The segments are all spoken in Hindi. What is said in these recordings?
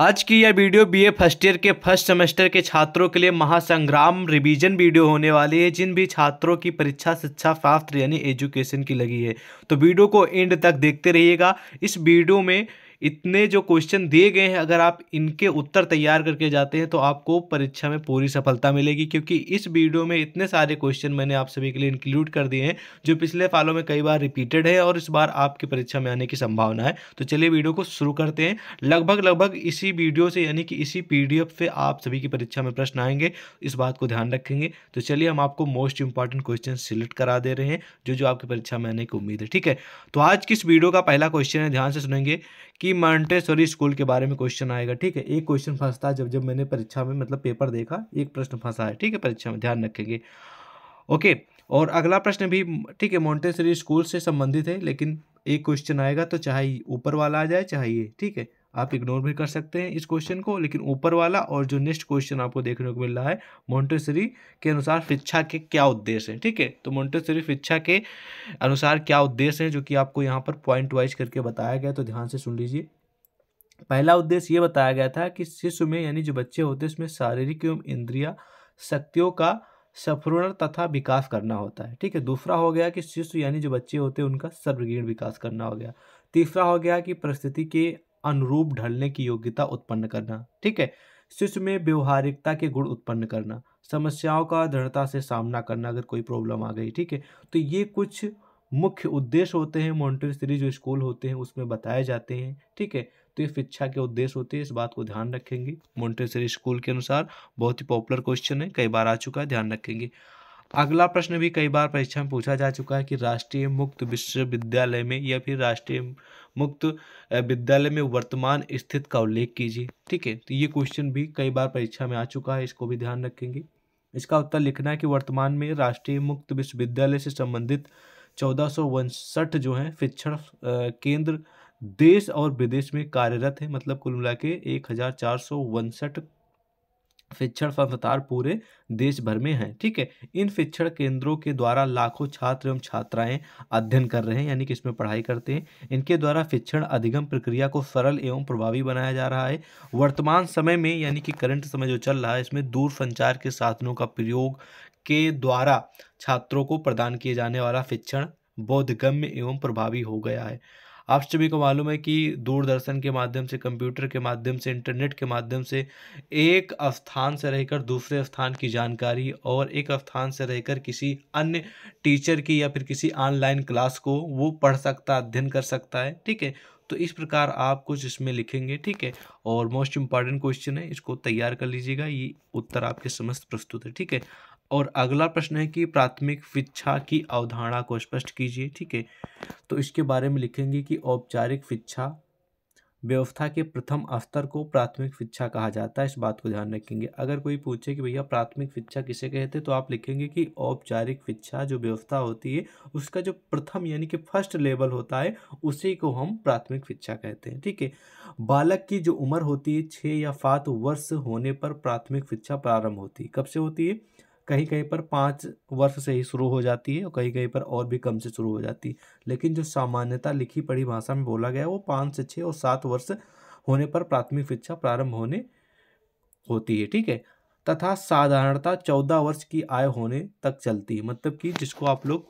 आज की यह वीडियो बीए फर्स्ट ईयर के फर्स्ट सेमेस्टर के छात्रों के लिए महासंग्राम रिवीजन वीडियो होने वाली है जिन भी छात्रों की परीक्षा शिक्षा शास्त्र यानी एजुकेशन की लगी है तो वीडियो को एंड तक देखते रहिएगा इस वीडियो में इतने जो क्वेश्चन दिए गए हैं अगर आप इनके उत्तर तैयार करके जाते हैं तो आपको परीक्षा में पूरी सफलता मिलेगी क्योंकि इस वीडियो में इतने सारे क्वेश्चन मैंने आप सभी के लिए इंक्लूड कर दिए हैं जो पिछले फालों में कई बार रिपीटेड है और इस बार आपकी परीक्षा में आने की संभावना है तो चलिए वीडियो को शुरू करते हैं लगभग लगभग इसी वीडियो से यानी कि इसी पी से आप सभी की परीक्षा में प्रश्न आएंगे इस बात को ध्यान रखेंगे तो चलिए हम आपको मोस्ट इंपॉर्टेंट क्वेश्चन सिलेक्ट करा दे रहे हैं जो जो आपकी परीक्षा में आने की उम्मीद है ठीक है तो आज की इस वीडियो का पहला क्वेश्चन है ध्यान से सुनेंगे कि मॉन्टेसरी स्कूल के बारे में क्वेश्चन आएगा ठीक है एक क्वेश्चन फंसता है जब जब मैंने परीक्षा में मतलब पेपर देखा एक प्रश्न फंसा है ठीक है परीक्षा में ध्यान रखेंगे ओके और अगला प्रश्न भी ठीक है मॉन्टेसरी स्कूल से संबंधित है लेकिन एक क्वेश्चन आएगा तो चाहे ऊपर वाला आ जाए चाहे ये ठीक है आप इग्नोर भी कर सकते हैं इस क्वेश्चन को लेकिन ऊपर वाला और जो नेक्स्ट क्वेश्चन आपको देखने को मिल रहा है मोन्टेसरी के अनुसार शिक्षा के क्या उद्देश्य हैं ठीक है तो मोन्टेसरी शिक्षा के अनुसार क्या उद्देश्य हैं जो कि आपको यहाँ पर पॉइंट वाइज करके बताया गया तो ध्यान से सुन लीजिए पहला उद्देश्य ये बताया गया था कि शिशु में यानी जो बच्चे होते हैं उसमें शारीरिक एवं इंद्रिया शक्तियों का सफुरण तथा विकास करना होता है ठीक है दूसरा हो गया कि शिशु यानी जो बच्चे होते हैं उनका सर्वगीण विकास करना हो गया तीसरा हो गया कि परिस्थिति के अनुरूप ढलने की योग्यता उत्पन्न करना ठीक है शिशु में व्यवहारिकता के गुण उत्पन्न करना समस्याओं का दृढ़ता से सामना करना अगर कोई प्रॉब्लम आ गई ठीक है तो ये कुछ मुख्य उद्देश्य होते हैं स्त्री जो स्कूल होते हैं उसमें बताए जाते हैं ठीक है तो ये शिक्षा के उद्देश्य होते हैं इस बात को ध्यान रखेंगे मॉन्टेसरी स्कूल के अनुसार बहुत ही पॉपुलर क्वेश्चन है कई बार आ चुका है ध्यान रखेंगे अगला प्रश्न भी कई बार परीक्षा में पूछा जा चुका है कि राष्ट्रीय मुक्त विश्वविद्यालय में या फिर राष्ट्रीय मुक्त विद्यालय में वर्तमान स्थित का उल्लेख कीजिए ठीक है तो ये क्वेश्चन भी कई बार परीक्षा में आ चुका है इसको भी ध्यान रखेंगे इसका उत्तर लिखना है कि वर्तमान में राष्ट्रीय मुक्त विश्वविद्यालय से संबंधित चौदह जो हैं शिक्षण केंद्र देश और विदेश में कार्यरत है मतलब कुल मिला के एक शिक्षण संस्थान पूरे देश भर में हैं ठीक है इन शिक्षण केंद्रों के द्वारा लाखों छात्र एवं छात्राएं अध्ययन कर रहे हैं यानी कि इसमें पढ़ाई करते हैं इनके द्वारा शिक्षण अधिगम प्रक्रिया को सरल एवं प्रभावी बनाया जा रहा है वर्तमान समय में यानी कि करंट समय जो चल रहा है इसमें दूर संचार के साधनों का प्रयोग के द्वारा छात्रों को प्रदान किए जाने वाला शिक्षण बौद्धगम्य एवं प्रभावी हो गया है आप सभी को मालूम है कि दूरदर्शन के माध्यम से कंप्यूटर के माध्यम से इंटरनेट के माध्यम से एक स्थान से रहकर दूसरे स्थान की जानकारी और एक स्थान से रहकर किसी अन्य टीचर की या फिर किसी ऑनलाइन क्लास को वो पढ़ सकता अध्ययन कर सकता है ठीक है तो इस प्रकार आप कुछ इसमें लिखेंगे ठीक है और मोस्ट इम्पॉर्टेंट क्वेश्चन है इसको तैयार कर लीजिएगा ये उत्तर आपके समस्त प्रस्तुत है ठीक है और अगला प्रश्न है कि प्राथमिक शिक्षा की अवधारणा को स्पष्ट कीजिए ठीक है तो इसके बारे में लिखेंगे कि औपचारिक शिक्षा व्यवस्था के प्रथम स्तर को प्राथमिक शिक्षा कहा जाता है इस बात को ध्यान रखेंगे अगर कोई पूछे कि भैया प्राथमिक शिक्षा किसे कहते हैं तो आप लिखेंगे कि औपचारिक शिक्षा जो व्यवस्था होती है उसका जो प्रथम यानी कि फर्स्ट लेवल होता है उसी को हम प्राथमिक शिक्षा कहते हैं ठीक है बालक की जो उम्र होती है छः या सात वर्ष होने पर प्राथमिक शिक्षा प्रारंभ होती है कब से होती है कहीं कहीं पर पाँच वर्ष से ही शुरू हो जाती है और कहीं कहीं पर और भी कम से शुरू हो जाती है लेकिन जो सामान्यता लिखी पढ़ी भाषा में बोला गया वो पाँच से छः और सात वर्ष होने पर प्राथमिक शिक्षा प्रारंभ होने होती है ठीक है तथा साधारणता चौदह वर्ष की आय होने तक चलती है मतलब कि जिसको आप लोग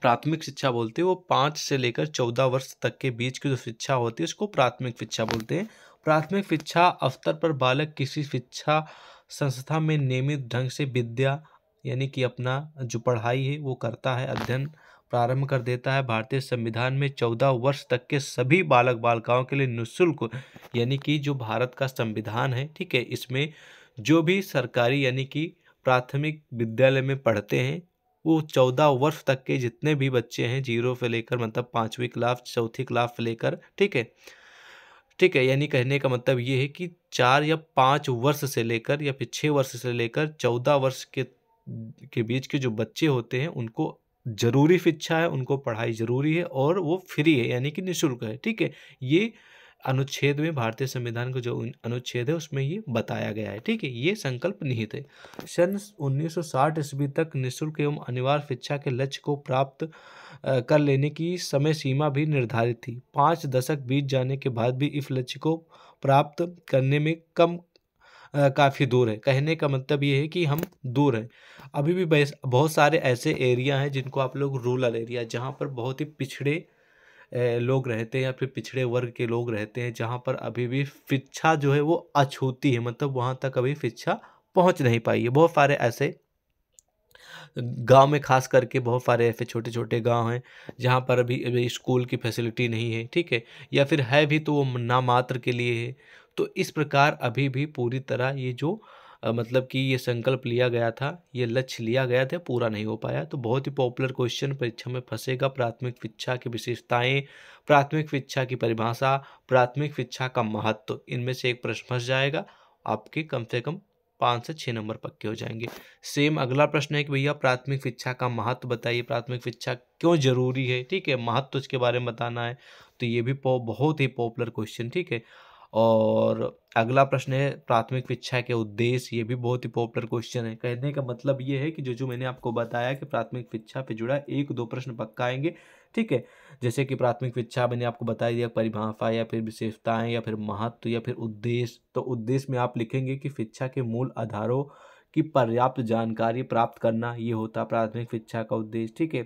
प्राथमिक शिक्षा बोलते हैं वो पाँच से लेकर चौदह वर्ष तक के बीच की जो शिक्षा होती है उसको प्राथमिक शिक्षा बोलते हैं प्राथमिक शिक्षा अवसर पर बालक किसी शिक्षा संस्था में नियमित ढंग से विद्या यानी कि अपना जो पढ़ाई है वो करता है अध्ययन प्रारंभ कर देता है भारतीय संविधान में चौदह वर्ष तक के सभी बालक बालिकाओं के लिए निःशुल्क यानी कि जो भारत का संविधान है ठीक है इसमें जो भी सरकारी यानी कि प्राथमिक विद्यालय में पढ़ते हैं वो चौदह वर्ष तक के जितने भी बच्चे हैं जीरो से लेकर मतलब पाँचवीं क्लास चौथी क्लास से लेकर ठीक है ठीक है यानी कहने का मतलब ये है कि चार या पाँच वर्ष से लेकर या फिर छः वर्ष से लेकर चौदह वर्ष के के बीच के जो बच्चे होते हैं उनको ज़रूरी शिक्षा है उनको पढ़ाई ज़रूरी है और वो फ्री है यानी कि निःशुल्क है ठीक है ये अनुच्छेद में भारतीय संविधान का जो अनुच्छेद है उसमें ये बताया गया है ठीक है ये संकल्प निहित है सन 1960 ईस्वी तक निःशुल्क एवं अनिवार्य शिक्षा के लक्ष्य को प्राप्त कर लेने की समय सीमा भी निर्धारित थी पाँच दशक बीत जाने के बाद भी इस लक्ष्य को प्राप्त करने में कम काफ़ी दूर है कहने का मतलब ये है कि हम दूर हैं अभी भी बहुत सारे ऐसे एरिया हैं जिनको आप लोग रूरल एरिया जहाँ पर बहुत ही पिछड़े लोग रहते हैं या फिर पिछड़े वर्ग के लोग रहते हैं जहाँ पर अभी भी शिक्षा जो है वो अछूती है मतलब वहाँ तक अभी शिक्षा पहुँच नहीं पाई है बहुत सारे ऐसे गांव में खास करके बहुत सारे ऐसे छोटे छोटे गांव हैं जहां पर अभी अभी स्कूल की फैसिलिटी नहीं है ठीक है या फिर है भी तो वो नामात्र के लिए है तो इस प्रकार अभी भी पूरी तरह ये जो मतलब कि ये संकल्प लिया गया था ये लक्ष्य लिया गया था पूरा नहीं हो पाया तो बहुत ही पॉपुलर क्वेश्चन परीक्षा में फंसेगा प्राथमिक शिक्षा की विशेषताएं प्राथमिक शिक्षा की परिभाषा प्राथमिक शिक्षा का महत्व इनमें से एक प्रश्न फंस जाएगा आपके कम से कम पाँच से छः नंबर पक्के हो जाएंगे सेम अगला प्रश्न है कि भैया प्राथमिक शिक्षा का महत्व बताइए प्राथमिक शिक्षा क्यों जरूरी है ठीक है महत्व उसके बारे में बताना है तो ये भी बहुत ही पॉपुलर क्वेश्चन ठीक है और अगला प्रश्न है प्राथमिक शिक्षा के उद्देश्य ये भी बहुत ही पॉपुलर क्वेश्चन है कहने का मतलब ये है कि जो जो मैंने आपको बताया कि प्राथमिक शिक्षा पे जुड़ा एक दो प्रश्न पक्का आएंगे ठीक है जैसे कि प्राथमिक शिक्षा मैंने आपको बता दिया परिभाषा या फिर विशेषताएं या फिर महत्व या फिर उद्देश्य तो उद्देश्य में आप लिखेंगे कि शिक्षा के मूल आधारों की पर्याप्त जानकारी प्राप्त करना ये होता प्राथमिक शिक्षा का उद्देश्य ठीक है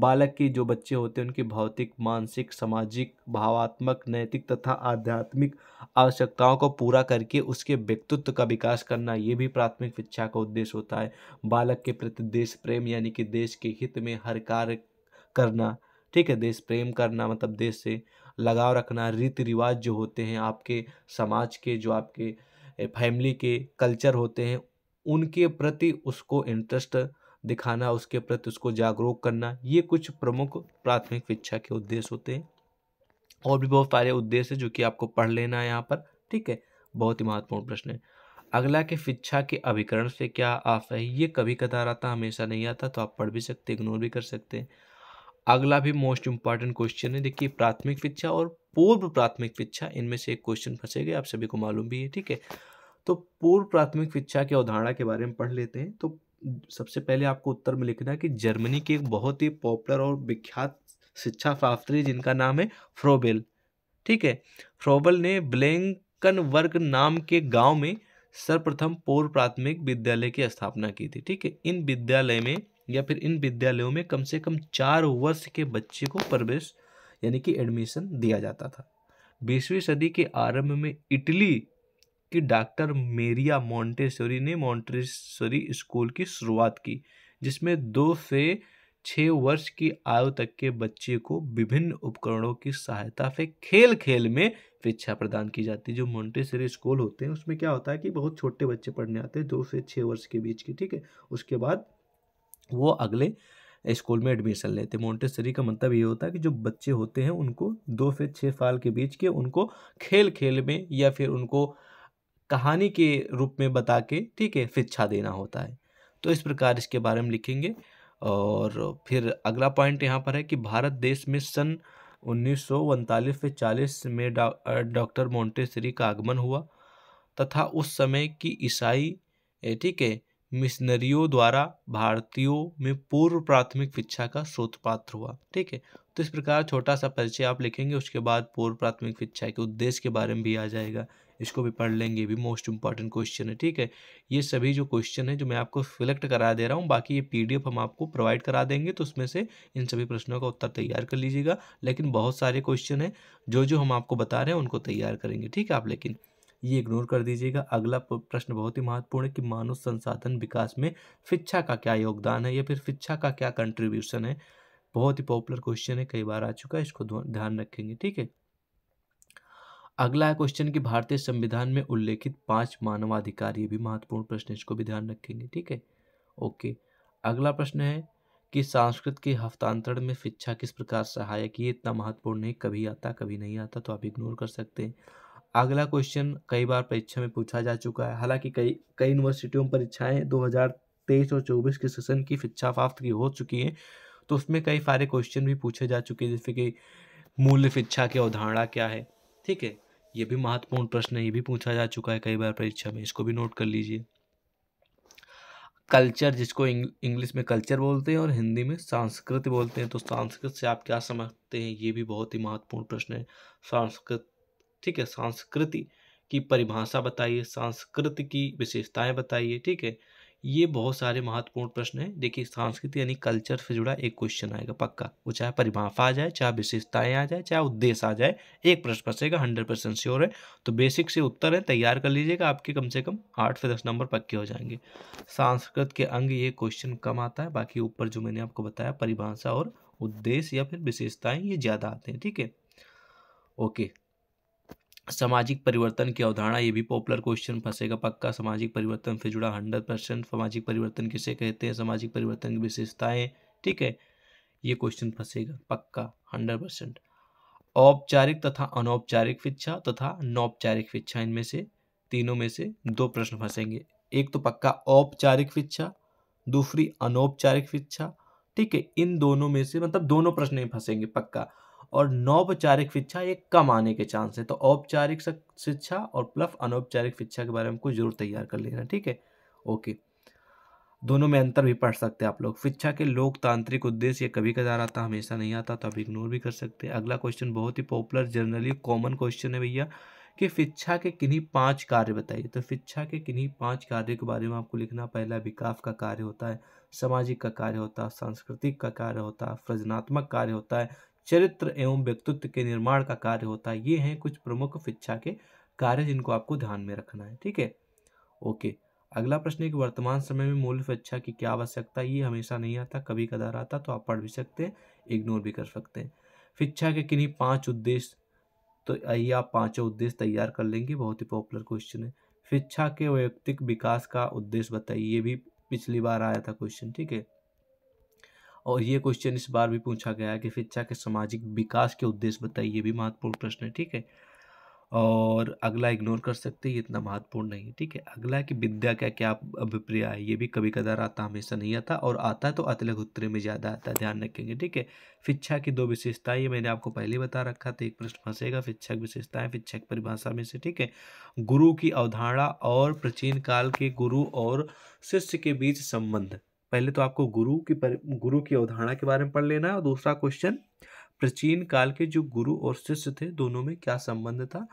बालक के जो बच्चे होते हैं उनकी भौतिक मानसिक सामाजिक भावात्मक नैतिक तथा आध्यात्मिक आवश्यकताओं को पूरा करके उसके व्यक्तित्व का विकास करना ये भी प्राथमिक शिक्षा का उद्देश्य होता है बालक के प्रति देश प्रेम यानी कि देश के हित में हर कार्य करना ठीक है देश प्रेम करना मतलब देश से लगाव रखना रीति रिवाज जो होते हैं आपके समाज के जो आपके फैमिली के कल्चर होते हैं उनके प्रति उसको इंटरेस्ट दिखाना उसके प्रति उसको जागरूक करना ये कुछ प्रमुख प्राथमिक शिक्षा के उद्देश्य होते हैं और भी बहुत सारे उद्देश्य जो कि आपको पढ़ लेना है यहाँ पर ठीक है बहुत ही महत्वपूर्ण प्रश्न है अगला के शिक्षा के अभिकरण से क्या आशा है ये कभी कदार आता हमेशा नहीं आता तो आप पढ़ भी सकते इग्नोर भी कर सकते हैं अगला भी मोस्ट इंपॉर्टेंट क्वेश्चन है देखिए प्राथमिक शिक्षा और पूर्व प्राथमिक शिक्षा इनमें से एक क्वेश्चन फंसे गए आप सभी को मालूम भी है ठीक है तो पूर्व प्राथमिक शिक्षा की अवधारणा के बारे में पढ़ लेते हैं तो सबसे पहले आपको उत्तर में लिखना है कि जर्मनी की एक बहुत ही पॉपुलर और विख्यात शिक्षा शास्त्री जिनका नाम है फ्रोबेल ठीक है फ्रोबेल ने ब्लैंकन वर्ग नाम के गांव में सर्वप्रथम पूर्व प्राथमिक विद्यालय की स्थापना की थी ठीक है इन विद्यालय में या फिर इन विद्यालयों में कम से कम चार वर्ष के बच्चे को प्रवेश यानी कि एडमिशन दिया जाता था बीसवीं सदी के आरंभ में इटली कि डॉक्टर मेरिया मॉन्टेसरी ने मॉन्टेसरी स्कूल की शुरुआत की जिसमें दो से छः वर्ष की आयु तक के बच्चे को विभिन्न उपकरणों की सहायता से खेल खेल में शिक्षा प्रदान की जाती है जो मॉन्टेसरी स्कूल होते हैं उसमें क्या होता है कि बहुत छोटे बच्चे पढ़ने आते हैं दो से छः वर्ष के बीच की ठीक है उसके बाद वो अगले स्कूल में एडमिशन लेते हैं मोन्टेसरी का मतलब ये होता है कि जो बच्चे होते हैं उनको दो से छः साल के बीच के उनको खेल खेल में या फिर उनको कहानी के रूप में बता के ठीक है शिक्षा देना होता है तो इस प्रकार इसके बारे में लिखेंगे और फिर अगला पॉइंट यहाँ पर है कि भारत देश में सन उन्नीस से चालीस में डॉक्टर मोन्टेसरी का आगमन हुआ तथा उस समय की ईसाई ठीक है मिशनरियों द्वारा भारतीयों में पूर्व प्राथमिक शिक्षा का स्रोत पात्र हुआ ठीक है तो इस प्रकार छोटा सा परिचय आप लिखेंगे उसके बाद पूर्व प्राथमिक शिक्षा के उद्देश्य के बारे में भी आ जाएगा इसको भी पढ़ लेंगे ये भी मोस्ट इंपॉर्टेंट क्वेश्चन है ठीक है ये सभी जो क्वेश्चन है जो मैं आपको सिलेक्ट करा दे रहा हूँ बाकी ये पीडीएफ हम आपको प्रोवाइड करा देंगे तो उसमें से इन सभी प्रश्नों का उत्तर तैयार कर लीजिएगा लेकिन बहुत सारे क्वेश्चन हैं जो जो हम आपको बता रहे हैं उनको तैयार करेंगे ठीक है आप लेकिन ये इग्नोर कर दीजिएगा अगला प्रश्न बहुत ही महत्वपूर्ण है कि मानव संसाधन विकास में शिक्षा का क्या योगदान है या फिर शिक्षा का क्या कंट्रीब्यूशन है बहुत ही पॉपुलर क्वेश्चन है कई बार आ चुका है इसको ध्यान रखेंगे ठीक है अगला है क्वेश्चन कि भारतीय संविधान में उल्लेखित पांच मानवाधिकार ये भी महत्वपूर्ण प्रश्न है इसको भी ध्यान रखेंगे ठीक है ओके अगला प्रश्न है कि संस्कृत के हस्तांतरण में शिक्षा किस प्रकार सहायक ये इतना महत्वपूर्ण नहीं कभी आता कभी नहीं आता तो आप इग्नोर कर सकते हैं अगला क्वेश्चन कई बार परीक्षा में पूछा जा चुका है हालांकि कई कई यूनिवर्सिटियों में परीक्षाएं 2023 और 24 के सेशन की शिक्षा प्राप्त की हो चुकी हैं तो उसमें कई सारे क्वेश्चन भी पूछे जा चुके हैं जैसे कि मूल्य शिक्षा की अवधारणा क्या है ठीक है ये भी महत्वपूर्ण प्रश्न है ये भी पूछा जा चुका है कई बार परीक्षा में इसको भी नोट कर लीजिए कल्चर जिसको इंग्लिश में कल्चर बोलते हैं और हिंदी में संस्कृति बोलते हैं तो संस्कृत से आप क्या समझते हैं ये भी बहुत ही महत्वपूर्ण प्रश्न है संस्कृत ठीक है संस्कृति की परिभाषा बताइए संस्कृति की विशेषताएं बताइए ठीक है ये बहुत सारे महत्वपूर्ण प्रश्न हैं देखिए सांस्कृति यानी कल्चर से जुड़ा एक क्वेश्चन आएगा पक्का वो चाहे परिभाषा आ जाए चाहे विशेषताएं आ जाए चाहे उद्देश्य आ जाए एक प्रश्न फंसेगा हंड्रेड परसेंट श्योर है तो बेसिक से उत्तर है तैयार कर लीजिएगा आपके कम से कम आठ से दस नंबर पक्के हो जाएंगे सांस्कृत के अंग ये क्वेश्चन कम आता है बाकी ऊपर जो मैंने आपको बताया परिभाषा और उद्देश्य या फिर विशेषताएँ ये ज़्यादा आते हैं ठीक है ओके सामाजिक परिवर्तन की अवधारणा ये भी पॉपुलर क्वेश्चन फंसेगा पक्का सामाजिक परिवर्तन से जुड़ा हंड्रेड परसेंट सामाजिक परिवर्तन किसे कहते हैं सामाजिक परिवर्तन की विशेषताएं ठीक है ये क्वेश्चन फंसेगा पक्का हंड्रेड परसेंट औपचारिक तथा अनौपचारिक शिक्षा तथा नौपचारिक शिक्षा इनमें से तीनों में से दो प्रश्न फंसेंगे एक तो पक्का औपचारिक शिक्षा दूसरी अनौपचारिक शिक्षा ठीक है इन दोनों में से मतलब दोनों प्रश्न फंसेंगे पक्का और नौपचारिक शिक्षा ये कम आने के चांस है तो औपचारिक शिक्षा और प्लस अनौपचारिक शिक्षा के बारे में कुछ जरूर तैयार कर लेना ठीक है ओके दोनों में अंतर भी पढ़ सकते हैं आप लोग शिक्षा के लोकतांत्रिक उद्देश्य कभी कदार आता हमेशा नहीं आता तो आप इग्नोर भी कर सकते हैं अगला क्वेश्चन बहुत ही पॉपुलर जनरली कॉमन क्वेश्चन है भैया कि शिक्षा के किन्हीं पांच कार्य बताइए तो शिक्षा के किन्हीं पांच कार्य के बारे में आपको लिखना पहला विकास का कार्य होता है सामाजिक का कार्य होता है सांस्कृतिक का कार्य होता है सृजनात्मक कार्य होता है चरित्र एवं व्यक्तित्व के निर्माण का कार्य होता है ये हैं कुछ प्रमुख शिक्षा के कार्य जिनको आपको ध्यान में रखना है ठीक है ओके अगला प्रश्न है कि वर्तमान समय में मूल शिक्षा की क्या आवश्यकता है ये हमेशा नहीं आता कभी कदार आता तो आप पढ़ भी सकते हैं इग्नोर भी कर सकते हैं शिक्षा के किन्हीं पाँच उद्देश्य तो आइए आप पाँचों उद्देश्य तैयार कर लेंगे बहुत ही पॉपुलर क्वेश्चन है शिक्षा के वैयक्तिक विकास का उद्देश्य बताइए ये भी पिछली बार आया था क्वेश्चन ठीक है और ये क्वेश्चन इस बार भी पूछा गया है कि शिक्षा के सामाजिक विकास के उद्देश्य बताइए ये भी महत्वपूर्ण प्रश्न है ठीक है और अगला इग्नोर कर सकते हैं ये इतना महत्वपूर्ण नहीं है ठीक है अगला है कि विद्या का क्या अभिप्राय है ये भी कभी कदार आता हमेशा नहीं आता और आता है तो अतलग उत्तरे में ज़्यादा आता है ध्यान रखेंगे ठीक है शिक्षा की दो विशेषताएं ये मैंने आपको पहले बता रखा था एक प्रश्न फंसेगा शिक्षक विशेषताएँ शिक्षक परिभाषा में से ठीक है गुरु की अवधारणा और प्राचीन काल के गुरु और शिष्य के बीच संबंध पहले तो आपको गुरु की पर, गुरु की अवधारणा के बारे में पढ़ लेना है और दूसरा क्वेश्चन प्राचीन काल के जो गुरु और शिष्य थे दोनों में क्या संबंध था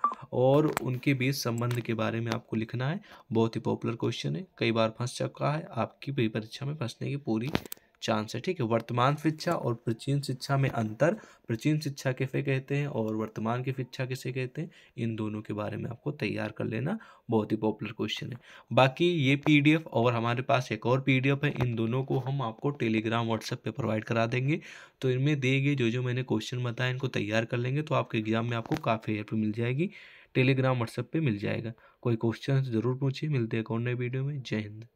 और उनके बीच संबंध के बारे में आपको लिखना है बहुत ही पॉपुलर क्वेश्चन है कई बार फंस चुका है आपकी परीक्षा में फंसने की पूरी चांस है ठीक है वर्तमान शिक्षा और प्राचीन शिक्षा में अंतर प्राचीन शिक्षा किसे कहते हैं और वर्तमान की शिक्षा किसे कहते हैं इन दोनों के बारे में आपको तैयार कर लेना बहुत ही पॉपुलर क्वेश्चन है बाकी ये पीडीएफ और हमारे पास एक और पीडीएफ है इन दोनों को हम आपको टेलीग्राम व्हाट्सएप पे प्रोवाइड करा देंगे तो इनमें दिए गए जो जो मैंने क्वेश्चन बताया इनको तैयार कर लेंगे तो आपके एग्जाम में आपको काफ़ी हेल्प मिल जाएगी टेलीग्राम व्हाट्सएप पर मिल जाएगा कोई क्वेश्चन तो ज़रूर पूछिए मिलते हैं कौन नए वीडियो में जय हिंद